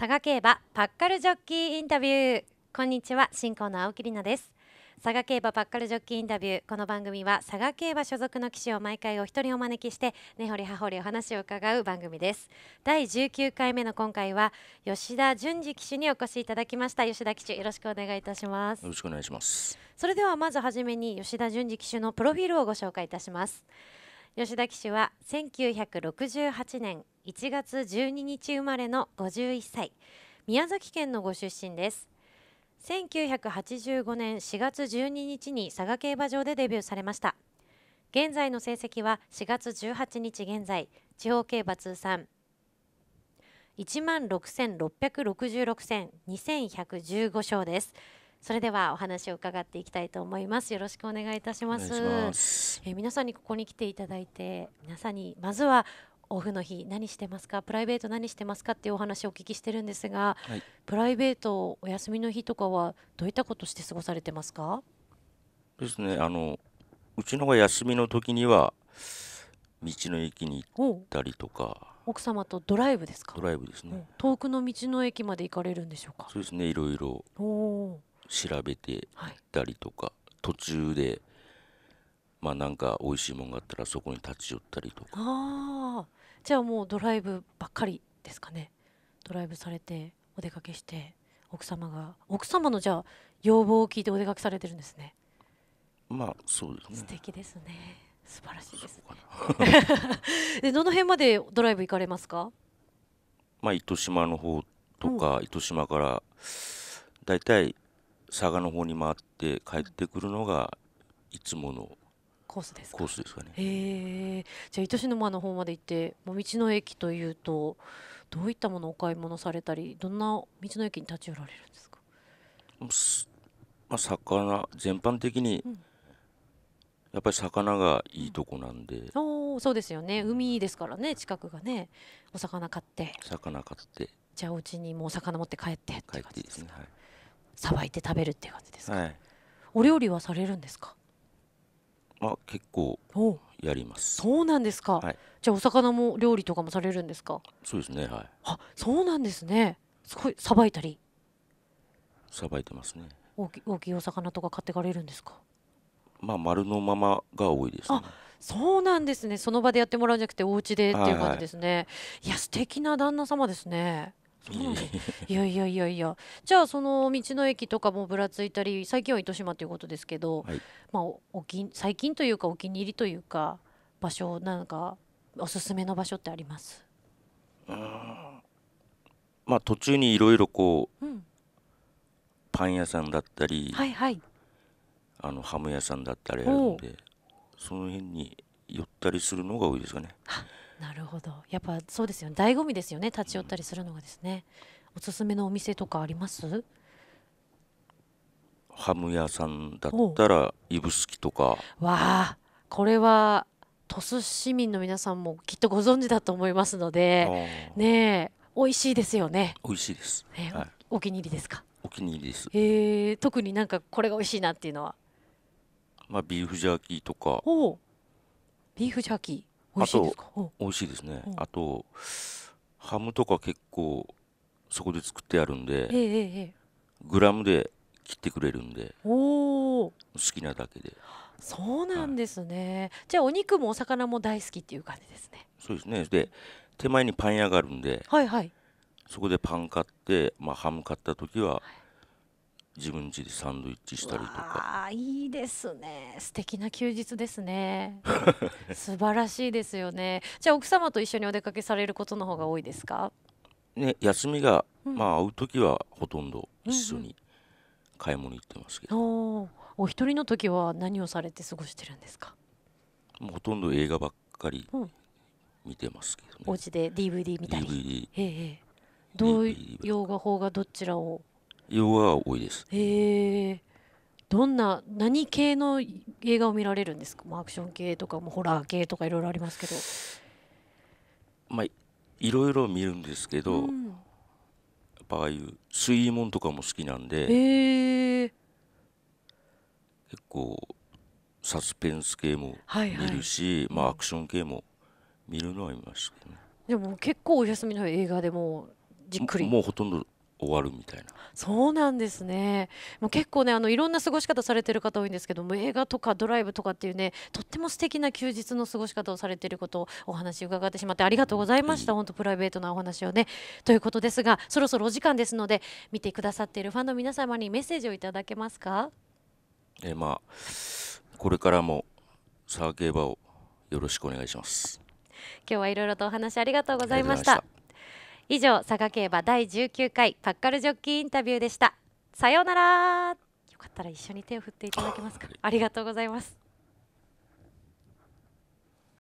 佐賀競馬パッカルジョッキーインタビューこんにちは進行の青木里奈です佐賀競馬パッカルジョッキーインタビューこの番組は佐賀競馬所属の騎手を毎回お一人お招きして根掘り葉掘りお話を伺う番組です第19回目の今回は吉田淳二騎手にお越しいただきました吉田騎手よろしくお願いいたしますよろしくお願いしますそれではまずはじめに吉田淳二騎手のプロフィールをご紹介いたします吉田騎手は1968年1月12日生まれの51歳宮崎県のご出身です1985年4月12日に佐賀競馬場でデビューされました現在の成績は4月18日現在地方競馬通算1万6666戦2115勝ですそれではお話を伺っていきたいと思いますよろしくお願いいたしますえ皆さんにここに来ていただいて皆さんにまずはオフの日何してますかプライベート何してますかっていうお話をお聞きしてるんですが、はい、プライベートお休みの日とかはどういったことして過ごされてますかですねあのうちのが休みの時には道の駅に行ったりとか奥様とドライブですかドライブですね遠くの道の駅まで行かれるんでしょうかそうですねいろいろ調べて行ったりとか、はい、途中でまあなんか美味しいもんがあったらそこに立ち寄ったりとかああじゃあもうドライブばっかりですかねドライブされてお出かけして奥様が奥様のじゃあ要望を聞いてお出かけされてるんですねまあそうですね素敵ですね素晴らしいですね でどの辺までドライブ行かれますかまあ糸島の方とか、うん、糸島からだいたい佐賀の方に回って帰ってくるのがいつものコースですか。コースですかね。ええじゃあ糸島の方まで行ってもう道の駅というとどういったものをお買い物されたりどんな道の駅に立ち寄られるんですか。まあ魚全般的に、やっぱり魚がいいとこなんで、うん、おそうですよね海ですからね近くがねお魚買って魚買ってじゃあお家にもう魚持って帰って帰ってさばいて食べるっていう感じですか、はい、お料理はされるんですかあ、結構やりますそうなんですか、はい、じゃあお魚も料理とかもされるんですかそうですねはいあそうなんですねすごいさばいたりさばいてますね大き大きいお魚とか買ってかれるんですかまあ丸のままが多いです、ね、あそうなんですねその場でやってもらうんじゃなくてお家でっていう感じですね、はいはい、いや素敵な旦那様ですねいやいやいやいやじゃあその道の駅とかもぶらついたり最近は糸島ということですけど、はい、まあ、おき最近というかお気に入りというか場所なんかおすすめの場所ってありますまあ途中にいろいろこう、うん、パン屋さんだったり、はいはい、あのハム屋さんだったりあるんでその辺に寄ったりするのが多いですかね。なるほどやっぱそうですよね醍醐味ですよね立ち寄ったりするのがですねおすすめのお店とかありますハム屋さんだったら指宿とかわあこれは鳥栖市民の皆さんもきっとご存知だと思いますのでねえ美味しいですよね美味しいです、ねはい、お気に入りですかお気に入りですえー、特になんかこれが美味しいなっていうのはまあビーフジャーキーとかビーフジャーキーあと美味しいですねあとハムとか結構そこで作ってあるんで、えーえー、グラムで切ってくれるんで好きなだけでそうなんですね、はい、じゃあお肉もお魚も大好きっていう感じですねそうですねで手前にパン屋があるんで、はいはい、そこでパン買って、まあ、ハム買った時は、はい自分家でサンドイッチしたりとかああいいですね素敵な休日ですね 素晴らしいですよねじゃあ奥様と一緒にお出かけされることの方が多いですかね休みが、うん、まあ会う時はほとんど一緒に買い物行ってますけど、うんうん、お一人の時は何をされて過ごしてるんですかもうほとんど映画ばっかり見てますけどね、うん、お家で DVD 見たり DVD ええどう洋画邦がどちらを洋画が多いです。へえ。どんな何系の映画を見られるんですか。まあ、アクション系とかもホラー系とかいろいろありますけど。まあいろいろ見るんですけど、うん、やっぱああいう水門とかも好きなんで。へえ。結構サスペンス系も見るし、はいはい、まあアクション系も見るのは見ましたけどね。でも結構お休みの映画でもじっくりもうほとんど終わるみたいなそうなんですねもう結構ねあのいろんな過ごし方されてる方多いんですけども映画とかドライブとかっていうねとっても素敵な休日の過ごし方をされてることをお話伺ってしまってありがとうございました、本当プライベートなお話をねということですがそろそろお時間ですので見てくださっているファンの皆様にメッセージをいただけますかえまあこれからもサー競馬をよろしくお願いします今日はいろいろとお話ありがとうございました以上佐賀競馬第19回パッカルジョッキーインタビューでしたさようならよかったら一緒に手を振っていただけますかありがとうございます